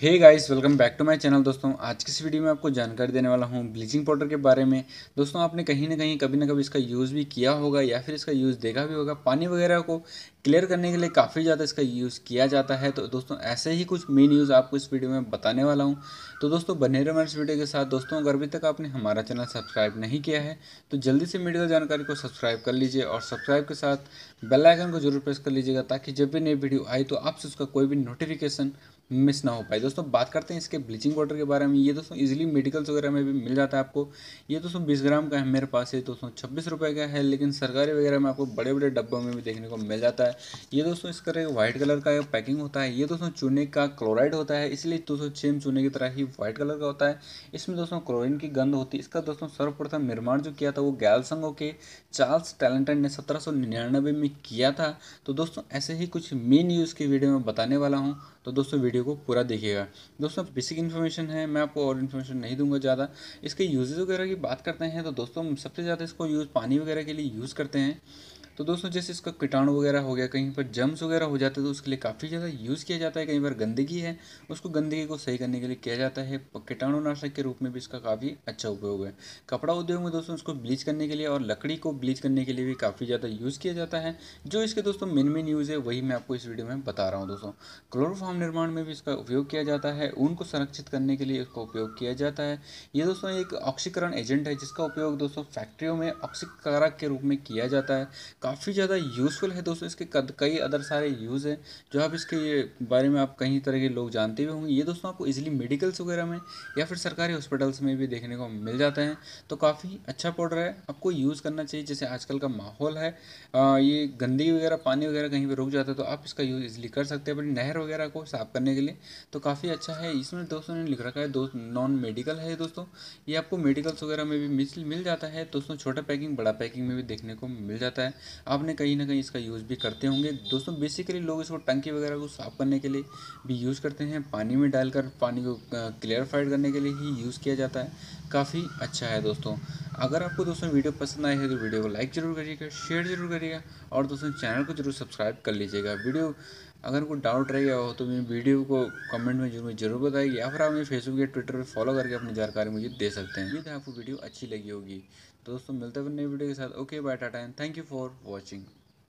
hey guys welcome back to my channel दोस्तों आज की इस वीडियो में आपको जानकारी देने वाला हूँ ब्लीचिंग पाउडर के बारे में दोस्तों आपने कहीं ना कहीं कभी ना कभी इसका यूज़ भी किया होगा या फिर इसका यूज़ देखा भी होगा पानी वगैरह को क्लियर करने के लिए काफ़ी ज़्यादा इसका यूज़ किया जाता है तो दोस्तों ऐसे ही कुछ मेन यूज़ आपको इस वीडियो में बताने वाला हूँ तो दोस्तों बने रहे इस वीडियो के साथ दोस्तों अगर अभी तक आपने हमारा चैनल सब्सक्राइब नहीं किया है तो जल्दी से मेडिकल जानकारी को सब्सक्राइब कर लीजिए और सब्सक्राइब के साथ बेल आइकन को जरूर प्रेस कर लीजिएगा ताकि जब भी नई वीडियो आई तो आपसे उसका कोई भी नोटिफिकेशन मिस ना हो पाए दोस्तों बात करते हैं इसके ब्लीचिंग पाउडर के बारे में ये दोस्तों इजीली मेडिकल्स वगैरह में भी मिल जाता है आपको ये दोस्तों 20 ग्राम का है मेरे पास ये दोस्तों छब्बीस रुपये का है लेकिन सरकारी वगैरह में आपको बड़े बड़े डब्बों में भी देखने को मिल जाता है है ये दोस्तों इसका रहेगा व्हाइट कलर का पैकिंग होता है ये दोस्तों चूने का क्लोराइड होता है इसलिए दोस्तों चेम चूने की तरह ही व्हाइट कलर का होता है इसमें दोस्तों क्लोरिन की गंध होती है इसका दोस्तों सर्वप्रथम निर्माण जो किया था वो गैलसंगो के चार्ल्स टैलेंटन ने सत्रह में किया था तो दोस्तों ऐसे ही कुछ मेन यूज़ की वीडियो में बताने वाला हूँ तो दोस्तों वीडियो को पूरा देखिएगा दोस्तों बेसिक इन्फॉर्मेशन है मैं आपको और इन्फॉर्मेशन नहीं दूंगा ज़्यादा इसके यूजेज वगैरह की बात करते हैं तो दोस्तों सबसे ज़्यादा इसको यूज़ पानी वगैरह के लिए यूज़ करते हैं तो दोस्तों जैसे इसका कीटाणु वगैरह हो गया कहीं पर जम्स वगैरह हो जाते हैं तो उसके लिए काफ़ी ज़्यादा यूज़ किया जाता है कहीं पर गंदगी है उसको गंदगी को सही करने के लिए किया जाता है कीटाणुनाशक के रूप में भी इसका काफ़ी अच्छा उपयोग है कपड़ा उद्योग में दोस्तों इसको ब्लीच करने के लिए और लकड़ी को ब्लीच करने के लिए भी काफ़ी ज़्यादा यूज़ किया जाता है जो इसके दोस्तों मेन मेन यूज़ है वही मैं आपको इस वीडियो में बता रहा हूँ दोस्तों क्लोरोफार्म निर्माण में भी इसका उपयोग किया जाता है ऊन को संरक्षित करने के लिए इसका उपयोग किया जाता है ये दोस्तों एक ऑक्सीकरण एजेंट है जिसका उपयोग दोस्तों फैक्ट्रियों में ऑक्सीकारक के रूप में किया जाता है काफ़ी ज़्यादा यूज़फुल है दोस्तों इसके कद कई अदर सारे यूज़ हैं जो आप इसके बारे में आप कहीं तरह के लोग जानते भी होंगे ये दोस्तों आपको इजीली मेडिकल्स वगैरह में या फिर सरकारी हॉस्पिटल्स में भी देखने को मिल जाते हैं तो काफ़ी अच्छा पाउडर है आपको यूज़ करना चाहिए जैसे आजकल का माहौल है आ, ये गंदगी वगैरह पानी वगैरह कहीं पर रुक जाता है तो आप इसका यूज़ ईजिली कर सकते हैं अपनी नहर वगैरह को साफ़ करने के लिए तो काफ़ी अच्छा है इसमें दोस्तों ने लिख रखा है दो नॉन मेडिकल है दोस्तों ये आपको मेडिकल्स वगैरह में भी मिल जाता है दोस्तों छोटा पैकिंग बड़ा पैकिंग में भी देखने को मिल जाता है आपने कहीं ना कहीं इसका यूज़ भी करते होंगे दोस्तों बेसिकली लोग इसको टंकी वगैरह को साफ़ करने के लिए भी यूज़ करते हैं पानी में डालकर पानी को क्लियरफाइड करने के लिए ही यूज़ किया जाता है काफ़ी अच्छा है दोस्तों अगर आपको दोस्तों वीडियो पसंद आई है तो वीडियो को लाइक जरूर करिएगा शेयर जरूर करिएगा और दोस्तों चैनल को जरूर सब्सक्राइब कर लीजिएगा वीडियो अगर कोई डाउट रह गया हो तो मेरी वीडियो को कमेंट में जरूर जरूर बताइए या फिर आप मेरे फेसबुक या ट्विटर पर फॉलो करके अपनी जानकारी मुझे दे सकते हैं उम्मीद है आपको वीडियो अच्छी लगी होगी तो दोस्तों मिलते हैं नई वीडियो के साथ okay bye tata and thank you for watching